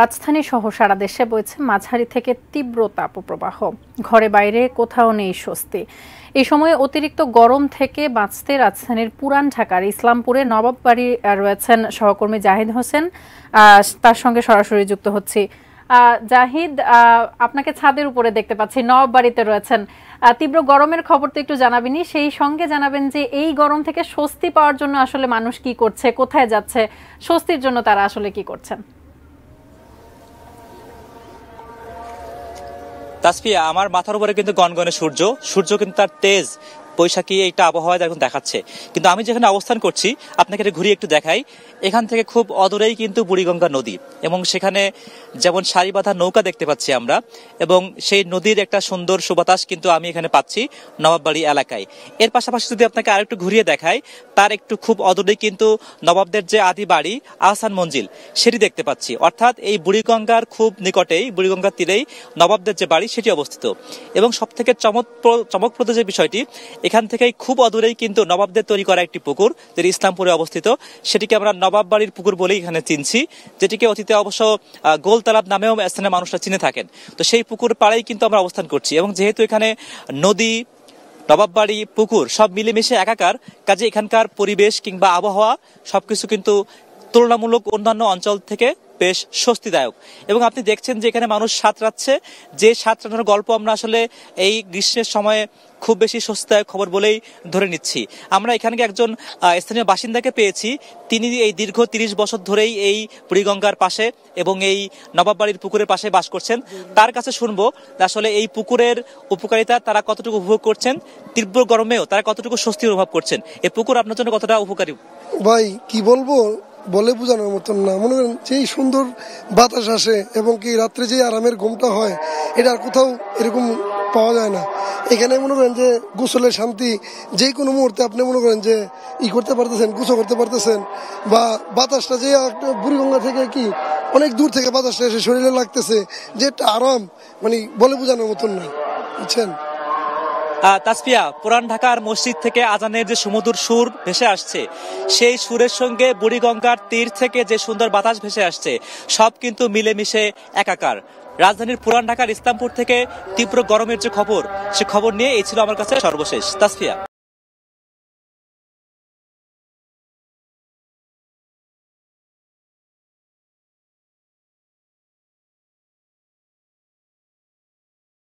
রাজধানী সহ সারা দেশে বইছে মাঝারি থেকে তীব্র তাপপ্রবাহ ঘরে বাইরে কোথাও নেই স্বস্তি এই সময়ে অতিরিক্ত গরম থেকে বাঁচতে রাজধানীর পুরান ঢাকার ইসলামপুরে নবাববাড়ি রয়েছেন সহকর্মী জাহিদ হোসেন তার সঙ্গে সরাসরি যুক্ত হচ্ছি জাহিদ আপনাকে ছাদের উপরে দেখতে পাচ্ছি বাড়িতে রয়েছেন তীব্র গরমের খবর তো একটু জানাবেনি সেই সঙ্গে জানাবেন যে এই গরম থেকে স্বস্তি পাওয়ার জন্য আসলে মানুষ কি করছে কোথায় যাচ্ছে স্বস্তির জন্য তারা আসলে কি করছেন তাসফিয়া আমার মাথার উপরে কিন্তু গনগনে সূর্য সূর্য কিন্তু তার তেজ বৈশাখী এইটা আবহাওয়া এখন দেখাচ্ছে কিন্তু আমি যেখানে অবস্থান করছি আপনাকে এটা ঘুরিয়ে একটু দেখাই এখান থেকে খুব অদূরেই কিন্তু বুড়িগঙ্গা নদী এবং সেখানে যেমন সারি বাঁধা নৌকা দেখতে পাচ্ছি আমরা এবং সেই নদীর একটা সুন্দর সুবাতাস কিন্তু আমি এখানে পাচ্ছি নবাববাড়ি এলাকায় এর পাশাপাশি যদি আপনাকে আরেকটু ঘুরিয়ে দেখাই তার একটু খুব অদূরেই কিন্তু নবাবদের যে আদি বাড়ি আহসান মঞ্জিল সেটি দেখতে পাচ্ছি অর্থাৎ এই বুড়িগঙ্গার খুব নিকটেই বুড়িগঙ্গার তীরেই নবাবদের যে বাড়ি সেটি অবস্থিত এবং সব থেকে চমকপ্রদ যে বিষয়টি এখান থেকেই খুব অদূরেই কিন্তু নবাবদের তৈরি করা একটি পুকুর যেটি ইসলামপুরে অবস্থিত সেটিকে আমরা নবাব বাড়ির পুকুর বলেই এখানে চিনছি যেটিকে অতীতে অবশ্য গোল তালাব নামেও স্থানের মানুষরা চিনে থাকেন তো সেই পুকুর পাড়েই কিন্তু আমরা অবস্থান করছি এবং যেহেতু এখানে নদী নবাববাড়ি পুকুর সব মিলেমিশে একাকার কাজে এখানকার পরিবেশ কিংবা আবহাওয়া সবকিছু কিন্তু তুলনামূলক অন্যান্য অঞ্চল থেকে বেশ স্বস্তিদায়ক এবং আপনি দেখছেন যে এখানে মানুষ সাঁতরাচ্ছে যে সাঁতরানোর গল্প আমরা আসলে এই গ্রীষ্মের সময়ে খুব বেশি স্বস্তিদায়ক খবর বলেই ধরে নিচ্ছি আমরা এখানকে একজন স্থানীয় বাসিন্দাকে পেয়েছি তিনি এই দীর্ঘ তিরিশ বছর ধরেই এই বুড়িগঙ্গার পাশে এবং এই নবাব বাড়ির পুকুরের পাশে বাস করছেন তার কাছে শুনবো আসলে এই পুকুরের উপকারিতা তারা কতটুকু উপভোগ করছেন তীব্র গরমেও তারা কতটুকু স্বস্তি অনুভব করছেন এই পুকুর আপনার জন্য কতটা উপকারী ভাই কি বলবো বলে বোঝানোর মতন না মনে করেন যেই সুন্দর বাতাস আসে এবং কি রাত্রে যে আরামের ঘুমটা হয় এটা আর কোথাও এরকম পাওয়া যায় না এখানে মনে করেন যে গোসলের শান্তি যে কোনো মুহূর্তে আপনি মনে করেন যে ই করতে পারতেছেন গুছো করতে পারতেছেন বা বাতাসটা যে বুড়িগঙ্গা থেকে কি অনেক দূর থেকে বাতাসটা এসে শরীরে লাগতেছে যে একটা আরাম মানে বলে বোঝানোর মতন না বুঝছেন তাসফিয়া পুরান ঢাকার মসজিদ থেকে আজানের যে সুমধুর সুর ভেসে আসছে সেই সুরের সঙ্গে বুড়িগঙ্গার তীর থেকে যে সুন্দর বাতাস ভেসে আসছে সব কিন্তু মিলেমিশে একাকার রাজধানীর পুরান ঢাকার ইসলামপুর থেকে তীব্র গরমের যে খবর সে খবর নিয়ে এই ছিল আমার কাছে সর্বশেষ তাসফিয়া